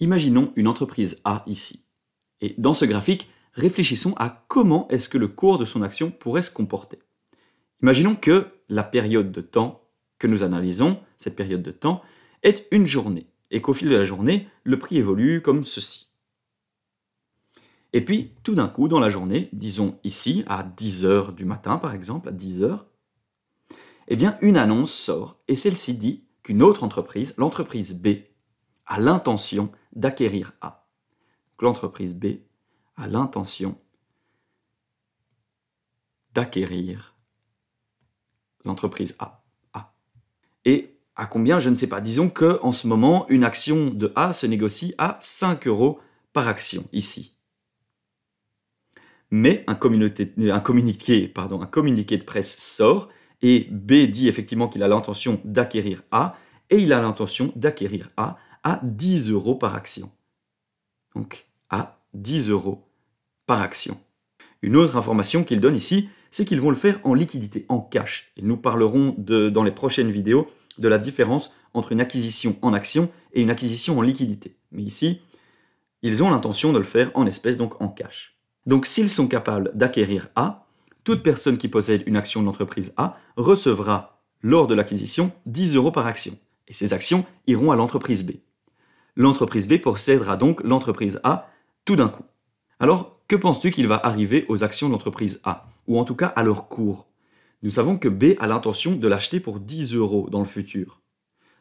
Imaginons une entreprise A ici. Et dans ce graphique, réfléchissons à comment est-ce que le cours de son action pourrait se comporter. Imaginons que la période de temps que nous analysons, cette période de temps, est une journée, et qu'au fil de la journée, le prix évolue comme ceci. Et puis, tout d'un coup, dans la journée, disons ici, à 10h du matin par exemple, à 10h, eh bien, une annonce sort, et celle-ci dit qu'une autre entreprise, l'entreprise B, a l'intention d'acquérir A. L'entreprise B a l'intention d'acquérir l'entreprise A. A. Et à combien Je ne sais pas. Disons que en ce moment, une action de A se négocie à 5 euros par action ici. Mais communiqué, pardon, un communiqué de presse sort et B dit effectivement qu'il a l'intention d'acquérir A et il a l'intention d'acquérir A à 10 euros par action. Donc à 10 euros par action. Une autre information qu'ils donnent ici, c'est qu'ils vont le faire en liquidité, en cash. Et nous parlerons de, dans les prochaines vidéos de la différence entre une acquisition en action et une acquisition en liquidité. Mais ici, ils ont l'intention de le faire en espèces, donc en cash. Donc s'ils sont capables d'acquérir A, toute personne qui possède une action de l'entreprise A recevra, lors de l'acquisition, 10 euros par action. Et ces actions iront à l'entreprise B. L'entreprise B possédera donc l'entreprise A tout d'un coup. Alors, que penses-tu qu'il va arriver aux actions de l'entreprise A, ou en tout cas à leur cours Nous savons que B a l'intention de l'acheter pour 10 euros dans le futur.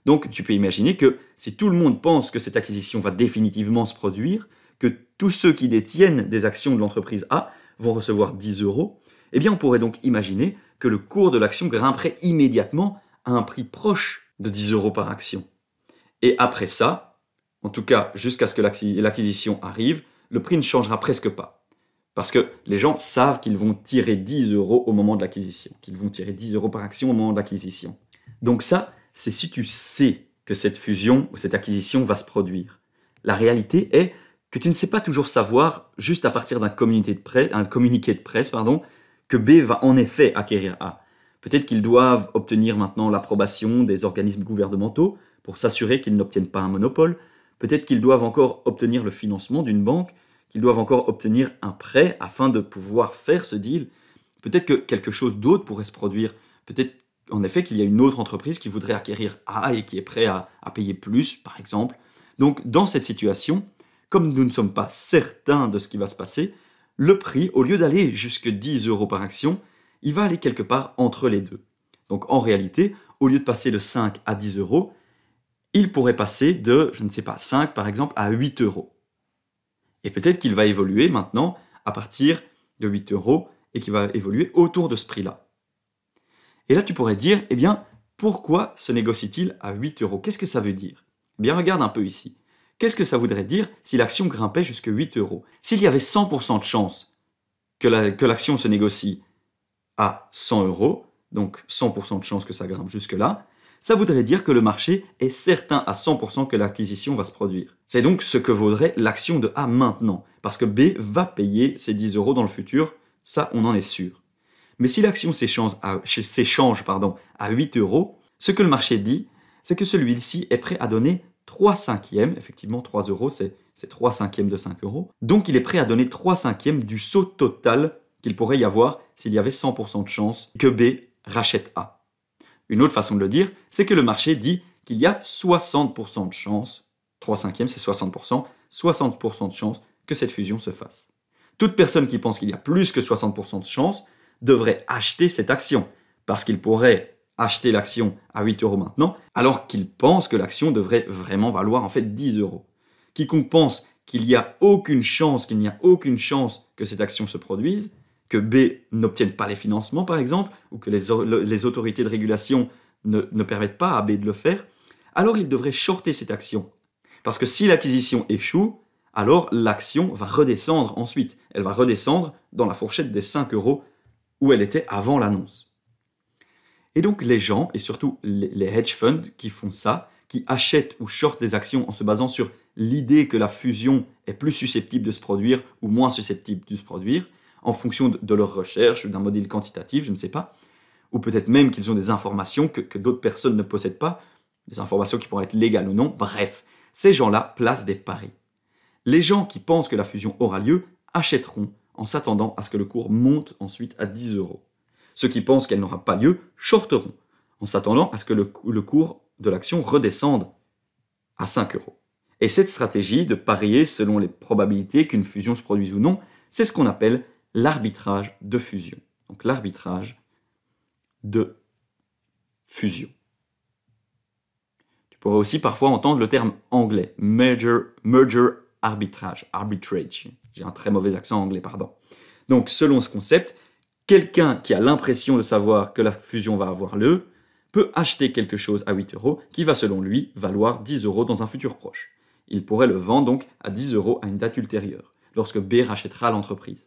Donc, tu peux imaginer que si tout le monde pense que cette acquisition va définitivement se produire, que tous ceux qui détiennent des actions de l'entreprise A vont recevoir 10 euros, eh bien on pourrait donc imaginer que le cours de l'action grimperait immédiatement à un prix proche de 10 euros par action. Et après ça, en tout cas jusqu'à ce que l'acquisition arrive, le prix ne changera presque pas. Parce que les gens savent qu'ils vont tirer 10 euros au moment de l'acquisition, qu'ils vont tirer 10 euros par action au moment de l'acquisition. Donc ça, c'est si tu sais que cette fusion ou cette acquisition va se produire. La réalité est que tu ne sais pas toujours savoir, juste à partir d'un communiqué de presse, que B va en effet acquérir A. Peut-être qu'ils doivent obtenir maintenant l'approbation des organismes gouvernementaux pour s'assurer qu'ils n'obtiennent pas un monopole. Peut-être qu'ils doivent encore obtenir le financement d'une banque, qu'ils doivent encore obtenir un prêt afin de pouvoir faire ce deal. Peut-être que quelque chose d'autre pourrait se produire. Peut-être en effet qu'il y a une autre entreprise qui voudrait acquérir A et qui est prêt à, à payer plus, par exemple. Donc dans cette situation, comme nous ne sommes pas certains de ce qui va se passer, le prix, au lieu d'aller jusque 10 euros par action, il va aller quelque part entre les deux. Donc en réalité, au lieu de passer de 5 à 10 euros, il pourrait passer de, je ne sais pas, 5 par exemple, à 8 euros. Et peut-être qu'il va évoluer maintenant à partir de 8 euros et qu'il va évoluer autour de ce prix-là. Et là, tu pourrais dire, eh bien, pourquoi se négocie-t-il à 8 euros Qu'est-ce que ça veut dire eh Bien, regarde un peu ici. Qu'est-ce que ça voudrait dire si l'action grimpait jusqu'à 8 euros S'il y avait 100% de chance que l'action se négocie à 100 euros, donc 100% de chance que ça grimpe jusque-là, ça voudrait dire que le marché est certain à 100% que l'acquisition va se produire. C'est donc ce que vaudrait l'action de A maintenant, parce que B va payer ses 10 euros dans le futur, ça on en est sûr. Mais si l'action s'échange à, 8 euros, ce que le marché dit, c'est que celui-ci est prêt à donner 3 cinquièmes, effectivement 3 euros c'est, c'est 3 cinquièmes de 5 euros, donc il est prêt à donner 3 cinquièmes du saut total qu'il pourrait y avoir s'il y avait 100% de chance que B rachète A. Une autre façon de le dire, c'est que le marché dit qu'il y a 60% de chance, 3 cinquièmes c'est 60%, 60% de chances que cette fusion se fasse. Toute personne qui pense qu'il y a plus que 60% de chance devrait acheter cette action, parce qu'il pourrait acheter l'action à 8 euros maintenant, alors qu'il pense que l'action devrait vraiment valoir en fait 10 euros. Quiconque pense qu'il n'y a aucune chance, qu'il n'y a aucune chance que cette action se produise, que B n'obtienne pas les financements, par exemple, ou que les, autorités de régulation ne, ne, permettent pas à B de le faire, alors il devrait shorter cette action. Parce que si l'acquisition échoue, alors l'action va redescendre ensuite. Elle va redescendre dans la fourchette des 5 euros où elle était avant l'annonce. Et donc les gens, et surtout les hedge funds qui font ça, qui achètent ou shortent des actions en se basant sur l'idée que la fusion est plus susceptible de se produire ou moins susceptible de se produire, en fonction de, leur recherche ou d'un modèle quantitatif, je ne sais pas. Ou peut-être même qu'ils ont des informations que, d'autres personnes ne possèdent pas, des informations qui pourraient être légales ou non. Bref, ces gens-là placent des paris. Les gens qui pensent que la fusion aura lieu achèteront en s'attendant à ce que le cours monte ensuite à 10 euros. Ceux qui pensent qu'elle n'aura pas lieu shorteront en s'attendant à ce que le, le cours de l'action redescende à 5 euros. Et cette stratégie de parier selon les probabilités qu'une fusion se produise ou non, c'est ce qu'on appelle l'arbitrage de fusion. Donc l'arbitrage de fusion. Tu pourrais aussi parfois entendre le terme anglais, merger, merger arbitrage, arbitrage. J'ai un très mauvais accent anglais, pardon. Donc selon ce concept, quelqu'un qui a l'impression de savoir que la fusion va avoir lieu peut acheter quelque chose à 8 euros qui va selon lui valoir 10 euros dans un futur proche. Il pourrait le vendre donc à 10 euros à une date ultérieure, lorsque B rachètera l'entreprise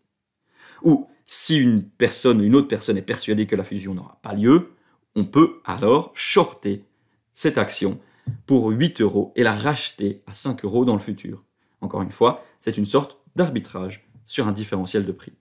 ou si une personne, une autre personne est persuadée que la fusion n'aura pas lieu, on peut alors shorter cette action pour 8 euros et la racheter à 5 euros dans le futur. Encore une fois, c'est une sorte d'arbitrage sur un différentiel de prix.